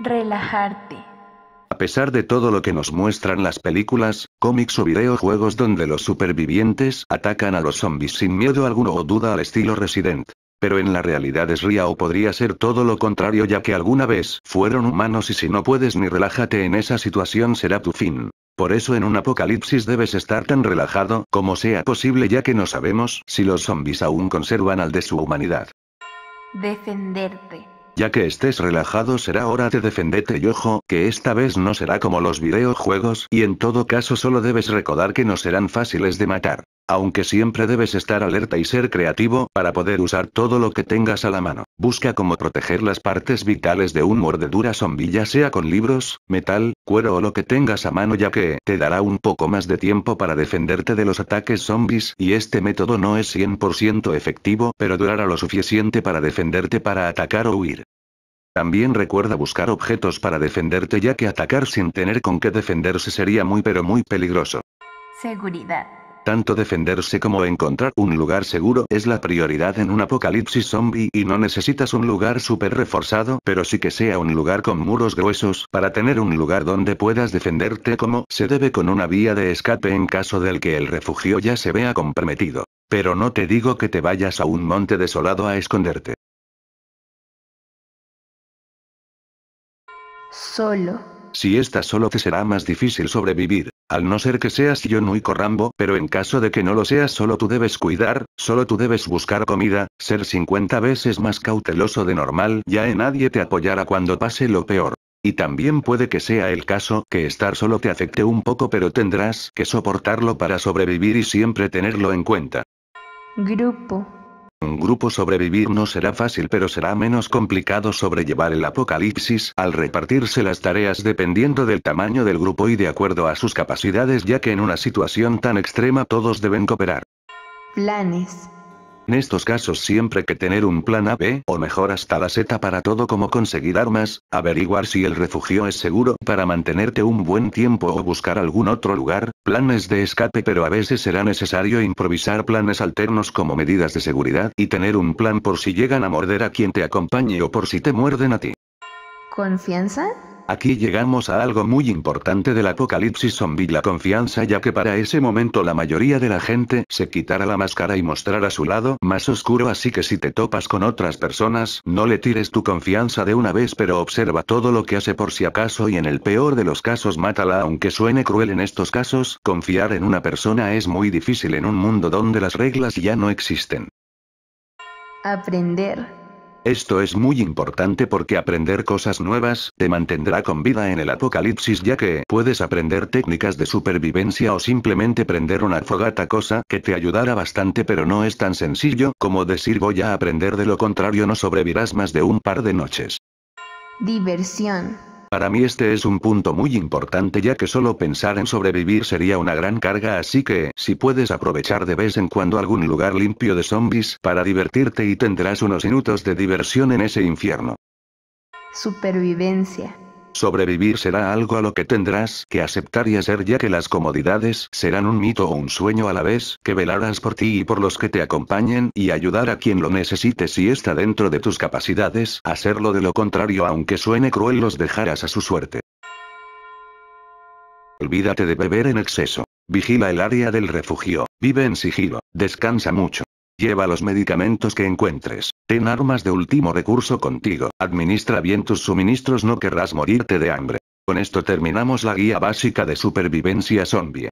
relajarte. A pesar de todo lo que nos muestran las películas, cómics o videojuegos donde los supervivientes atacan a los zombies sin miedo alguno o duda al estilo Resident. Pero en la realidad es ría o podría ser todo lo contrario ya que alguna vez fueron humanos y si no puedes ni relájate en esa situación será tu fin. Por eso en un apocalipsis debes estar tan relajado como sea posible ya que no sabemos si los zombies aún conservan al de su humanidad. Defenderte. Ya que estés relajado será hora de defenderte y ojo, que esta vez no será como los videojuegos y en todo caso solo debes recordar que no serán fáciles de matar aunque siempre debes estar alerta y ser creativo para poder usar todo lo que tengas a la mano. Busca cómo proteger las partes vitales de un mordedura zombie ya sea con libros, metal, cuero o lo que tengas a mano ya que te dará un poco más de tiempo para defenderte de los ataques zombies y este método no es 100% efectivo pero durará lo suficiente para defenderte para atacar o huir. También recuerda buscar objetos para defenderte ya que atacar sin tener con qué defenderse sería muy pero muy peligroso. Seguridad. Tanto defenderse como encontrar un lugar seguro es la prioridad en un apocalipsis zombie y no necesitas un lugar súper reforzado, pero sí que sea un lugar con muros gruesos para tener un lugar donde puedas defenderte como se debe con una vía de escape en caso del que el refugio ya se vea comprometido. Pero no te digo que te vayas a un monte desolado a esconderte. Solo. Si estás solo te será más difícil sobrevivir. Al no ser que seas y Corrambo, pero en caso de que no lo seas solo tú debes cuidar, solo tú debes buscar comida, ser 50 veces más cauteloso de normal, ya en nadie te apoyará cuando pase lo peor. Y también puede que sea el caso que estar solo te afecte un poco pero tendrás que soportarlo para sobrevivir y siempre tenerlo en cuenta. Grupo un grupo sobrevivir no será fácil pero será menos complicado sobrellevar el apocalipsis al repartirse las tareas dependiendo del tamaño del grupo y de acuerdo a sus capacidades ya que en una situación tan extrema todos deben cooperar. Planes. En estos casos siempre que tener un plan A, B o mejor hasta la Z para todo como conseguir armas, averiguar si el refugio es seguro para mantenerte un buen tiempo o buscar algún otro lugar, planes de escape pero a veces será necesario improvisar planes alternos como medidas de seguridad y tener un plan por si llegan a morder a quien te acompañe o por si te muerden a ti. ¿Confianza? Aquí llegamos a algo muy importante del apocalipsis zombie, la confianza ya que para ese momento la mayoría de la gente se quitará la máscara y mostrará su lado más oscuro así que si te topas con otras personas no le tires tu confianza de una vez pero observa todo lo que hace por si acaso y en el peor de los casos mátala aunque suene cruel en estos casos, confiar en una persona es muy difícil en un mundo donde las reglas ya no existen. Aprender esto es muy importante porque aprender cosas nuevas te mantendrá con vida en el apocalipsis ya que puedes aprender técnicas de supervivencia o simplemente prender una fogata cosa que te ayudará bastante pero no es tan sencillo como decir voy a aprender de lo contrario no sobrevivirás más de un par de noches. Diversión. Para mí este es un punto muy importante ya que solo pensar en sobrevivir sería una gran carga así que, si puedes aprovechar de vez en cuando algún lugar limpio de zombies para divertirte y tendrás unos minutos de diversión en ese infierno. Supervivencia. Sobrevivir será algo a lo que tendrás que aceptar y hacer ya que las comodidades serán un mito o un sueño a la vez, que velarás por ti y por los que te acompañen y ayudar a quien lo necesite si está dentro de tus capacidades, hacerlo de lo contrario aunque suene cruel los dejarás a su suerte. Olvídate de beber en exceso. Vigila el área del refugio, vive en sigilo, descansa mucho, Lleva los medicamentos que encuentres. Ten armas de último recurso contigo. Administra bien tus suministros, no querrás morirte de hambre. Con esto terminamos la guía básica de supervivencia zombie.